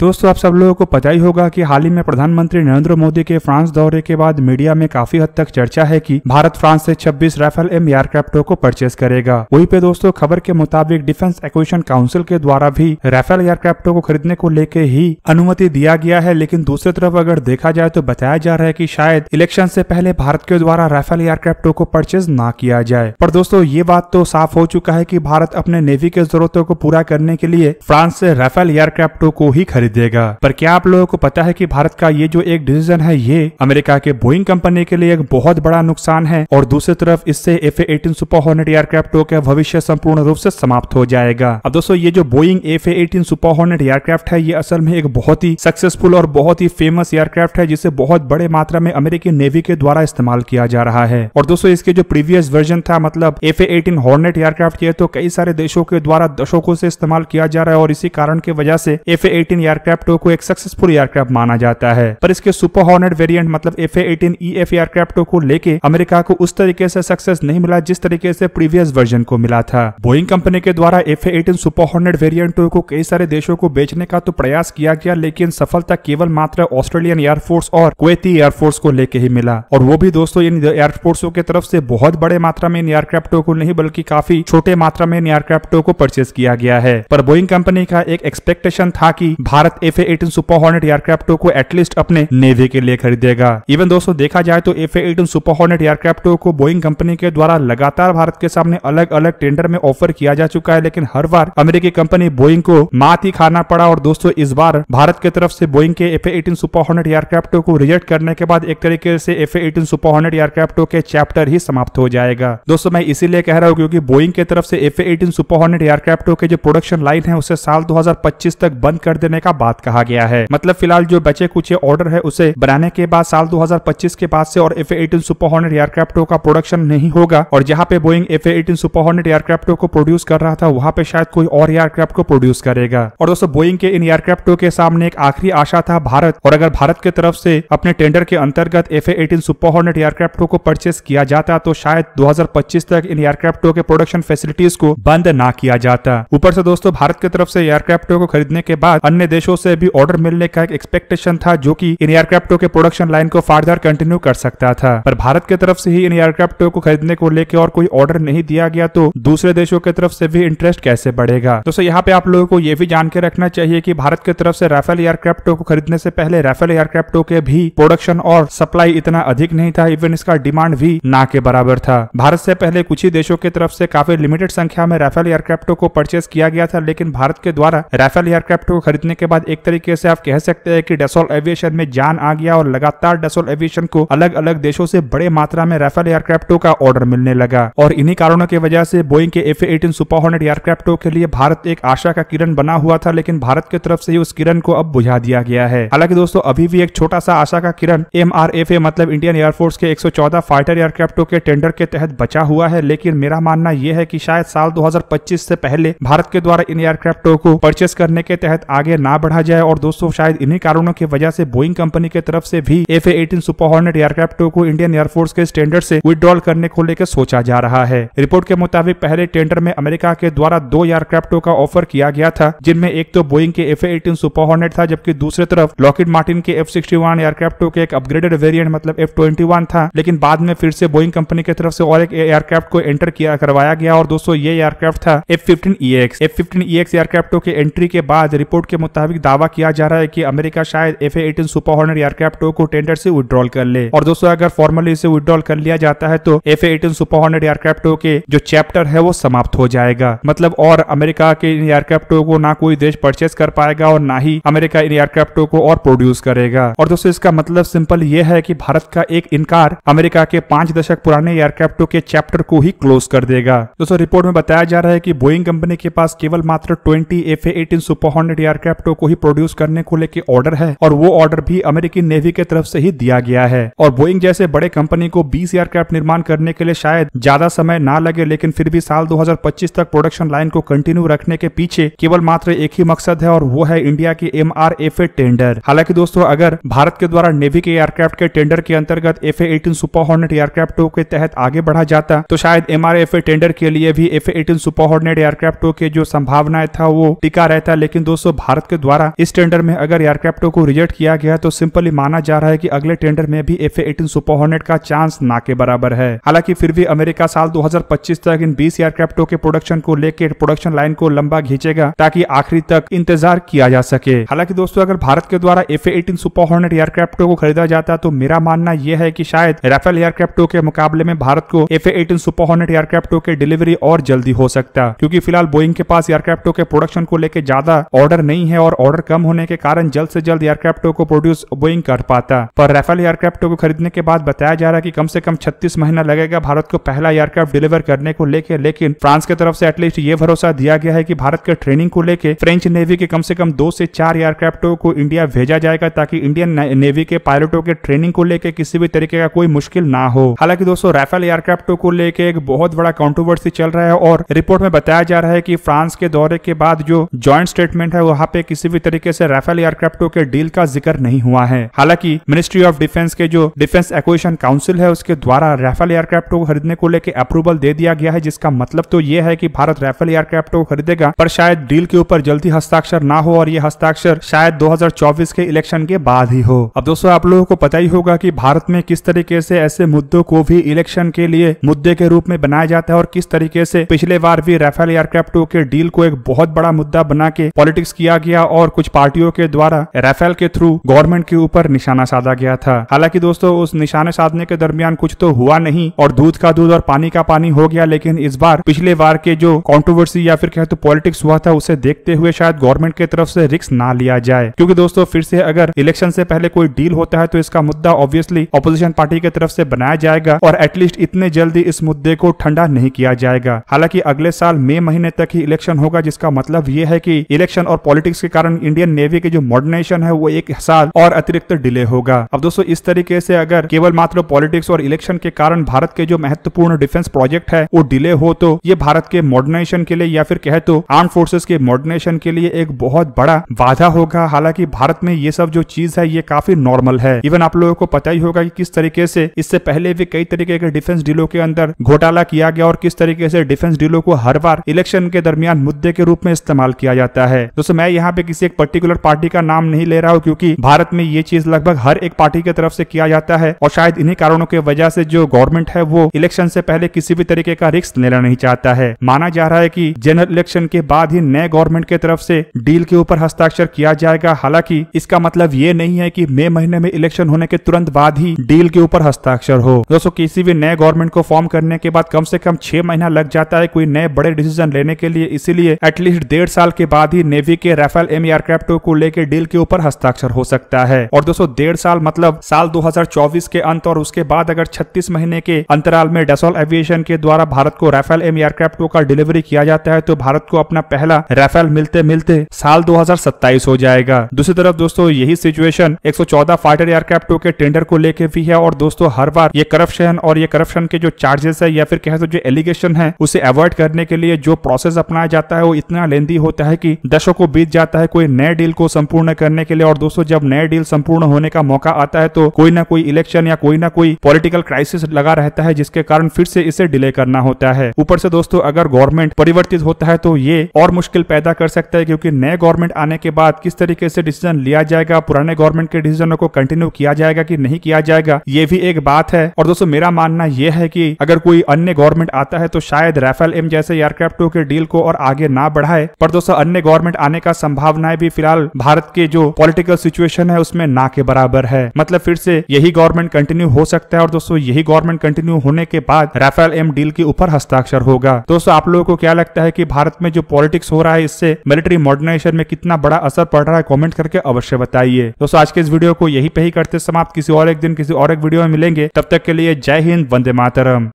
दोस्तों आप सब लोगों को पता ही होगा कि हाल ही में प्रधानमंत्री नरेंद्र मोदी के फ्रांस दौरे के बाद मीडिया में काफी हद तक चर्चा है कि भारत फ्रांस से 26 राफेल एम एयरक्राफ्टों को परचेज करेगा वहीं पे दोस्तों खबर के मुताबिक डिफेंस एक्विशन काउंसिल के द्वारा भी राफेल एयरक्राफ्टों को खरीदने को लेके ही अनुमति दिया गया है लेकिन दूसरी तरफ अगर देखा जाए तो बताया जा रहा है की शायद इलेक्शन ऐसी पहले भारत के द्वारा राफेल एयरक्राफ्टों को परचेज न किया जाए पर दोस्तों ये बात तो साफ हो चुका है की भारत अपने नेवी के जरूरतों को पूरा करने के लिए फ्रांस से राफेल एयरक्राफ्टो को ही खरीद जानकारी देगा पर क्या आप लोगों को पता है कि भारत का ये जो एक डिसीजन है ये अमेरिका के बोइंग कंपनी के लिए एक बहुत बड़ा नुकसान है और दूसरी तरफ इससे एफ एटीन सुपर हॉर्नेट एयरक्राफ्टों का भविष्य संपूर्ण रूप से समाप्त हो जाएगा अब दोस्तों ये जो Boeing F eighteen super hornet aircraft है ये असल में एक बहुत ही सक्सेसफुल और बहुत ही फेमस एयरक्राफ्ट है जिसे बहुत बड़े मात्रा में अमेरिकी नेवी के द्वारा इस्तेमाल किया जा रहा है और दोस्तों इसके जो प्रीवियस वर्जन था मतलब एफ एटीन हॉर्नेट एयरक्राफ्ट ये तो कई सारे देशों के द्वारा दशकों से इस्तेमाल किया जा रहा है और इसी कारण की वजह से एफ एटीन एयरक्राफ्ट को एक सक्सेसफुल एयरक्राफ्ट माना जाता है पर इसके सुपर हॉर्नेट वेरिएंट मतलब F eighteen E F aircraft को लेके अमेरिका को उस तरीके से सक्सेस नहीं मिला जिस तरीके से प्रीवियस वर्जन को मिला था बोइंग कंपनी के द्वारा F eighteen super hornet variant को कई सारे देशों को बेचने का तो प्रयास किया गया लेकिन सफलता केवल मात्र ऑस्ट्रेलियन एयरफोर्स और कुवैती एयरफोर्स को लेके ही मिला और वो भी दोस्तों इन एयरफोर्सों की तरफ से बहुत बड़े मात्रा में इन एयरक्राफ्टों को नहीं बल्कि काफी छोटे मात्रा में इन एयरक्राफ्टों को परचेज किया गया है पर बोइंग कंपनी का एक एक्सपेक्टेशन था कि भारत भारत एफ एटीन सुपर हॉर्नेट एयरक्राफ्टो को एटलीस्ट अपने नेवी के लिए खरीदेगा इवन दोस्तों देखा जाए तो एफ एटीन सुपर हॉर्नेट एयरक्राफ्टों को बोइंग कंपनी के द्वारा लगातार भारत के सामने अलग अलग टेंडर में ऑफर किया जा चुका है लेकिन हर बार अमेरिकी कंपनी बोइंग को मात ही खाना पड़ा और दोस्तों इस बार भारत की तरफ से बोइंग के एफ एटीन सुपर हॉर्नेट एयरक्राफ्टों को रिजेक्ट करने के बाद एक तरीके से एफ एटीन सुपर हॉर्नेट एयरक्राफ्टो के चैप्टर ही समाप्त हो जाएगा दोस्तों मैं इसीलिए कह रहा हूँ क्योंकि बोइंग की तरफ से एफ एटीन सुपर हॉर्नेट एयरक्राफ्टो के जो प्रोडक्शन लाइन है उसे साल दो तक बंद कर देने का बात कहा गया है मतलब फिलहाल जो बचे कुचे ऑर्डर है उसे बनाने के बाद साल 2025 के बाद से और एफ एटीन सुपर हॉर्नेट एयरक्राफ्टों का प्रोडक्शन नहीं होगा और जहाँ पे Boeing F eighteen super hornet एयरक्राफ्टो को प्रोड्यूस कर रहा था वहाँ पे शायद कोई और एयरक्राफ्ट को प्रोड्यूस करेगा और दोस्तों बोइंग के इन एयरक्राफ्टो के सामने एक आखिरी आशा था भारत और अगर भारत की तरफ से अपने टेंडर के अंतर्गत एफ एटीन सुपर हॉर्नेट एयरक्राफ्टों को परचेस किया जाता तो शायद दो तक इन एयरक्राफ्टों के प्रोडक्शन फैसिलिटीज को बंद ना किया जाता ऊपर से दोस्तों भारत की तरफ से एयरक्राफ्टो को खरीदने के बाद अन्य देश देशों से भी ऑर्डर मिलने का एक एक्सपेक्टेशन था जो कि इन एयरक्राफ्टों के प्रोडक्शन लाइन को फार्दर कंटिन्यू कर सकता था पर भारत की तरफ से ही इन एयरक्राफ्टों को खरीदने को लेकर और कोई ऑर्डर नहीं दिया गया तो दूसरे देशों की तरफ से भी इंटरेस्ट कैसे बढ़ेगा दोस्तों यहाँ पे आप लोगों को ये भी जान के रखना चाहिए की भारत की तरफ से राफेल एयरक्राफ्टों को खरीदने से पहले राफेल एयरक्राफ्टों के भी प्रोडक्शन और सप्लाई इतना अधिक नहीं था इवन इसका डिमांड भी ना के बराबर था भारत से पहले कुछ ही देशों की तरफ से काफी लिमिटेड संख्या में राफेल एयरक्राफ्टों को परचेस किया गया था लेकिन भारत के द्वारा राफेल एयरक्राफ्ट को खरीदने के बाद बाद एक तरीके से आप कह सकते हैं कि डेसोल एविएशन में जान आ गया और लगातार डेसोल एविएशन को अलग अलग देशों से बड़े मात्रा में राफेल एयरक्राफ्टों का ऑर्डर मिलने लगा और इन्हीं कारणों की वजह से बोइंग के एफ एटीन सुपर हॉर्नेट एयरक्राफ्टों के लिए भारत एक आशा का किरण बना हुआ था लेकिन भारत की तरफ से ही उस किरण को अब बुझा दिया गया है हालांकि दोस्तों अभी भी एक छोटा सा आशा का किरण एम मतलब इंडियन एयरफोर्स के एक फाइटर एयरक्राफ्टों के टेंडर के तहत बचा हुआ है लेकिन मेरा मानना यह है की शायद साल 2025 से पहले भारत के द्वारा इन एयरक्राफ्टों को परचेस करने के तहत आगे ना बढ़ा जाए और दोस्तों शायद इन्हीं कारणों की वजह से बोइंग कंपनी के तरफ से भी F eighteen super hornet aircraft को इंडियन एयरफोर्स के स्टैंडर्ड से विड्रॉल करने को लेकर सोचा जा रहा है रिपोर्ट के मुताबिक पहले टेंडर में अमेरिका के द्वारा दो एयरक्राफ्टों का ऑफर किया गया था जिनमें एक तो बोइंग के एफ एटीन सुपर हॉर्नेट था जबकि दूसरी तरफ लॉकेट मार्टिन के एफ सिक्सटी वन एयरक्राफ्टों के एक अपग्रेडेड वेरियंट मतलब एफ ट्वेंटी वन था लेकिन बाद में फिर से बोइंग कंपनी की तरफ से और एक एयरक्राफ्ट को एंटर किया करवाया गया और दोस्तों ये एयरक्राफ्ट था F fifteen E X F fifteen E X एयरक्राफ्टों के एंट्री के बाद रिपोर्ट के मुताबिक मुताबिक दावा किया जा रहा है कि अमेरिका शायद F eighteen super hornet aircraft too को टेंडर से विद्रॉल कर ले और दोस्तों अगर फॉर्मली इसे विद्रॉल कर लिया जाता है तो F eighteen super hornet aircraft too के जो चैप्टर है वो समाप्त हो जाएगा मतलब और अमेरिका के इन एयरक्राफ्ट को ना कोई देश परचेस कर पाएगा और ना ही अमेरिका इन एयरक्राफ्ट को और प्रोड्यूस करेगा और दोस्तों इसका मतलब सिंपल ये है कि भारत का एक इनकार अमेरिका के पांच दशक पुराने एयरक्राफ्ट के चैप्टर को ही क्लोज कर देगा दोस्तों रिपोर्ट में बताया जा रहा है की बोइंग कंपनी के पास केवल मात्र twenty F eighteen super hornet aircraft को ही प्रोड्यूस करने को लेकर ऑर्डर है और वो ऑर्डर भी अमेरिकी नेवी के तरफ से ही दिया गया है और बोइंग जैसे बड़े कंपनी को बीस एयरक्राफ्ट निर्माण करने के लिए शायद ज्यादा समय ना लगे लेकिन फिर भी साल 2025 तक प्रोडक्शन लाइन को कंटिन्यू रखने के पीछे केवल मात्र एक ही मकसद है और वो है इंडिया की एम टेंडर हालांकि दोस्तों अगर भारत के द्वारा नेवी के एयरक्राफ्ट के टेंडर के अंतर्गत F A eighteen super hornet aircraft के तहत आगे बढ़ा जाता तो शायद एम टेंडर के लिए भी F A eighteen super hornet aircraft के जो संभावनाएं था वो टिका रहता लेकिन दोस्तों भारत के द्वारा इस टेंडर में अगर एयरक्राफ्टों को रिजेक्ट किया गया तो सिंपली माना जा रहा है की अगले टेंडर में भी एफ एटीन सुपर हॉर्नेट का चांस ना के बराबर है हालांकि फिर भी अमेरिका साल 2025 तक इन 20 एयरक्राफ्टों के प्रोडक्शन को लेकर प्रोडक्शन लाइन को लंबा खींचेगा ताकि आखिरी तक इंतजार किया जा सके हालांकि दोस्तों अगर भारत के द्वारा एफ एटीन सुपर हॉर्नेट एयरक्राफ्टों को खरीदा जाता तो मेरा मानना यह है की शायद राफेल एयरक्राफ्टों के मुकाबले में भारत को एफ एटीन सुपर हॉर्नेट एयरक्राफ्टों के डिलीवरी और जल्दी हो सकता क्योंकि फिलहाल बोइंग के पास एयरक्राफ्टों के प्रोडक्शन को लेकर ज्यादा ऑर्डर नहीं है और पर ऑर्डर कम होने के कारण जल्द से जल्द एयरक्राफ्ट को प्रोड्यूस बोइंग कर पाता पर राफेल एयरक्राफ्ट को खरीदने के बाद बताया जा रहा है कि कम से कम 36 महीना लगेगा भारत को पहला एयरक्राफ्ट डिलीवर करने को लेकर लेकिन फ्रांस की तरफ से एटलीस्ट ये भरोसा दिया गया है की भारत के ट्रेनिंग को लेकर फ्रेंच नेवी के कम से कम दो से चार एयरक्राफ्टों को इंडिया भेजा जाएगा ताकि इंडियन नेवी के पायलटों के ट्रेनिंग को लेकर किसी भी तरीके का कोई मुश्किल ना हो हालांकि दोस्तों राफेल एयरक्राफ्टों को लेकर एक बहुत बड़ा कॉन्ट्रोवर्सी चल रहा है और रिपोर्ट में बताया जा रहा है की फ्रांस के दौरे के बाद जो ज्वाइंट स्टेटमेंट है वहाँ पे किसी किसी भी तरीके से राफेल एयरक्राफ्टों के डील का जिक्र नहीं हुआ है हालांकि मिनिस्ट्री ऑफ डिफेंस के जो डिफेंस एक्विशन काउंसिल है उसके द्वारा राफेल एयरक्राफ्टों को खरीदने को लेकर अप्रूवल दे दिया गया है जिसका मतलब तो ये है की भारत राफेल एयरक्राफ्टों को खरीदेगा पर शायद डील के ऊपर जल्दी हस्ताक्षर न हो और ये हस्ताक्षर शायद दो के इलेक्शन के बाद ही हो अब दोस्तों आप लोगों को पता ही होगा की भारत में किस तरीके से ऐसे मुद्दों को भी इलेक्शन के लिए मुद्दे के रूप में बनाया जाता है और किस तरीके से पिछले बार भी राफेल एयरक्राफ्टों के डील को एक बहुत बड़ा मुद्दा बना के पॉलिटिक्स किया गया और कुछ पार्टियों के द्वारा राफेल के थ्रू गवर्नमेंट के ऊपर निशाना साधा गया था हालांकि दोस्तों उस निशाने साधने के दरमियान कुछ तो हुआ नहीं और दूध का दूध और पानी का पानी हो गया लेकिन इस बार पिछले बार के जो कॉन्ट्रोवर्सी या फिर कहते तो पॉलिटिक्स हुआ था उसे देखते हुए शायद गवर्नमेंट के तरफ से रिक्स ना लिया जाए क्योंकि दोस्तों फिर से अगर इलेक्शन से पहले कोई डील होता है तो इसका मुद्दा ऑब्वियसली ऑपोजिशन पार्टी के तरफ से बनाया जाएगा और एटलीस्ट इतने जल्दी इस मुद्दे को ठंडा नहीं किया जाएगा हालांकि अगले साल मई महीने तक ही इलेक्शन होगा जिसका मतलब ये है की इलेक्शन और पॉलिटिक्स के कारण कारण इंडियन नेवी के जो मॉडर्नाइजेशन है वो एक साल और अतिरिक्त डिले होगा अब दोस्तों इस तरीके से अगर केवल मात्र पॉलिटिक्स और इलेक्शन के कारण भारत के जो महत्वपूर्ण डिफेंस प्रोजेक्ट है वो डिले हो तो ये भारत के मॉडर्नाइजेशन के लिए या फिर कहे तो आर्म फोर्सेस के मॉडर्नाइजेशन के लिए एक बहुत बड़ा बाधा होगा हालांकि भारत में ये सब जो चीज है ये काफी नॉर्मल है इवन आप लोगों को पता ही होगा कि किस तरीके से इससे पहले भी कई तरीके के डिफेंस डीलों के अंदर घोटाला किया गया और किस तरीके से डिफेंस डीलों को हर बार इलेक्शन के दरमियान मुद्दे के रूप में इस्तेमाल किया जाता है दोस्तों मैं यहाँ पे किसी एक पर्टिकुलर पार्टी का नाम नहीं ले रहा हूँ क्योंकि भारत में ये चीज लगभग हर एक पार्टी की तरफ से किया जाता है और शायद इन्हीं कारणों की वजह से जो गवर्नमेंट है वो इलेक्शन से पहले किसी भी तरीके का रिस्क लेना नहीं चाहता है माना जा रहा है की जनरल इलेक्शन के बाद ही नए गवर्नमेंट के तरफ से डील के ऊपर हस्ताक्षर किया जाएगा हालांकि इसका मतलब ये नहीं है की मई महीने में इलेक्शन होने के तुरंत बाद ही डील के ऊपर हस्ताक्षर हो दोस्तों किसी भी नए गवर्नमेंट को फॉर्म करने के बाद कम से कम छह महीना लग जाता है कोई नए बड़े डिसीजन लेने के लिए इसीलिए एटलीस्ट डेढ़ साल के बाद ही नेवी के राफेल एम एम एयरक्राफ्ट को लेकर डील के ऊपर हस्ताक्षर हो सकता है और दोस्तों डेढ़ साल मतलब साल 2024 के अंत और उसके बाद अगर 36 महीने के अंतराल में डेसोल एविएशन के द्वारा भारत को राफेल एम एयरक्राफ्ट का डिलीवरी किया जाता है तो भारत को अपना पहला राफेल मिलते मिलते साल दो हो जाएगा दूसरी तरफ दोस्तों यही सिचुएशन एक फाइटर एयरक्राफ्ट के टेंडर को लेकर भी है और दोस्तों हर बार ये करप्शन और ये करप्शन के जो चार्जेस है या फिर कह सकते जो एलिगेशन है उसे अवॉइड करने के लिए जो प्रोसेस अपनाया जाता है वो इतना लेंदी होता है की दशकों बीत जाता है है कोई नए डील को संपूर्ण करने के लिए और दोस्तों जब नए डील संपूर्ण होने का मौका आता है तो कोई ना कोई इलेक्शन या कोई ना कोई पॉलिटिकल क्राइसिस लगा रहता है जिसके कारण फिर से इसे डिले करना होता है ऊपर से दोस्तों अगर गवर्नमेंट परिवर्तित होता है तो ये और मुश्किल पैदा कर सकता है क्योंकि नए गवर्नमेंट आने के बाद किस तरीके से डिसीजन लिया जाएगा पुराने गवर्नमेंट के डिसीजनों को कंटिन्यू किया जाएगा कि नहीं किया जाएगा ये भी एक बात है और दोस्तों मेरा मानना यह है कि अगर कोई अन्य गवर्नमेंट आता है तो शायद राफेल एम जैसे एयरक्राफ्टों के डील को और आगे ना बढ़ाए पर दोस्तों अन्य गवर्नमेंट आने का संभावना संभावनाएं भी फिलहाल भारत के जो पॉलिटिकल सिचुएशन है उसमें ना के बराबर है मतलब फिर से यही गवर्नमेंट कंटिन्यू हो सकता है और दोस्तों यही गवर्नमेंट कंटिन्यू होने के बाद राफेल एम डील के ऊपर हस्ताक्षर होगा दोस्तों आप लोगों को क्या लगता है की भारत में जो पॉलिटिक्स हो रहा है इससे मिलिट्री मॉडर्नाइजेशन में कितना बड़ा असर पड़ रहा है कॉमेंट करके अवश्य बताइए दोस्तों आज के इस वीडियो को यही पे ही करते समाप्त किसी और एक दिन किसी और एक वीडियो में मिलेंगे तब तक के लिए जय हिंद वंदे मातरम